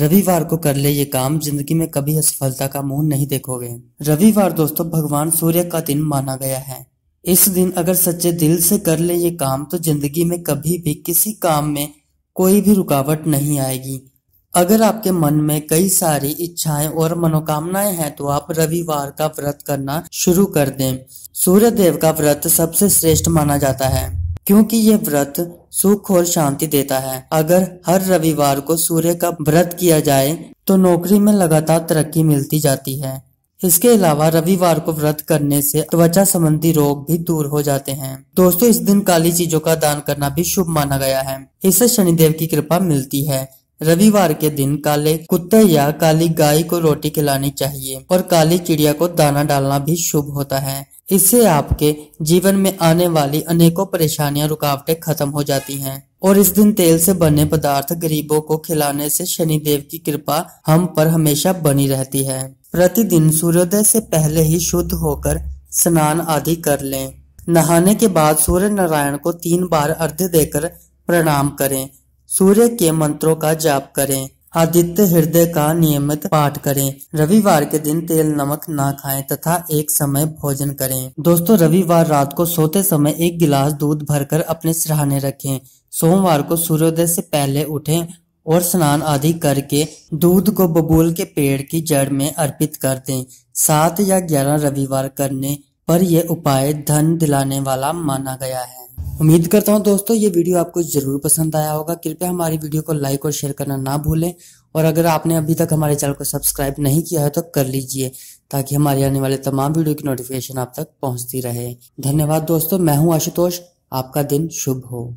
रविवार को कर ले ये काम जिंदगी में कभी असफलता का मुंह नहीं देखोगे रविवार दोस्तों भगवान सूर्य का दिन माना गया है इस दिन अगर सच्चे दिल से कर ले ये काम तो जिंदगी में कभी भी किसी काम में कोई भी रुकावट नहीं आएगी अगर आपके मन में कई सारी इच्छाएं और मनोकामनाएं हैं तो आप रविवार का व्रत करना शुरू कर दें सूर्य देव का व्रत सबसे श्रेष्ठ माना जाता है क्योंकि यह व्रत सुख और शांति देता है अगर हर रविवार को सूर्य का व्रत किया जाए तो नौकरी में लगातार तरक्की मिलती जाती है इसके अलावा रविवार को व्रत करने से त्वचा संबंधी रोग भी दूर हो जाते हैं दोस्तों इस दिन काली चीजों का दान करना भी शुभ माना गया है इससे शनिदेव की कृपा मिलती है रविवार के दिन काले कुत्ते या काली गाय को रोटी खिलानी चाहिए और काली चिड़िया को दाना डालना भी शुभ होता है इससे आपके जीवन में आने वाली अनेकों परेशानियां रुकावटें खत्म हो जाती हैं और इस दिन तेल से बने पदार्थ गरीबों को खिलाने से शनिदेव की कृपा हम पर हमेशा बनी रहती है प्रतिदिन सूर्योदय से पहले ही शुद्ध होकर स्नान आदि कर लें नहाने के बाद सूर्य नारायण को तीन बार अर्घ्य देकर प्रणाम करें सूर्य के मंत्रों का जाप करें आदित्य हृदय का नियमित पाठ करें रविवार के दिन तेल नमक ना खाएं तथा एक समय भोजन करें दोस्तों रविवार रात को सोते समय एक गिलास दूध भरकर अपने सिरहाने रखें सोमवार को सूर्योदय से पहले उठें और स्नान आदि करके दूध को बबूल के पेड़ की जड़ में अर्पित कर दें सात या ग्यारह रविवार करने पर यह उपाय धन दिलाने वाला माना गया है उम्मीद करता हूँ दोस्तों ये वीडियो आपको ज़रूर पसंद आया होगा कृपया हमारी वीडियो को लाइक और शेयर करना ना भूलें और अगर आपने अभी तक हमारे चैनल को सब्सक्राइब नहीं किया है तो कर लीजिए ताकि हमारे आने वाले तमाम वीडियो की नोटिफिकेशन आप तक पहुंचती रहे धन्यवाद दोस्तों मैं हूँ आशुतोष आपका दिन शुभ हो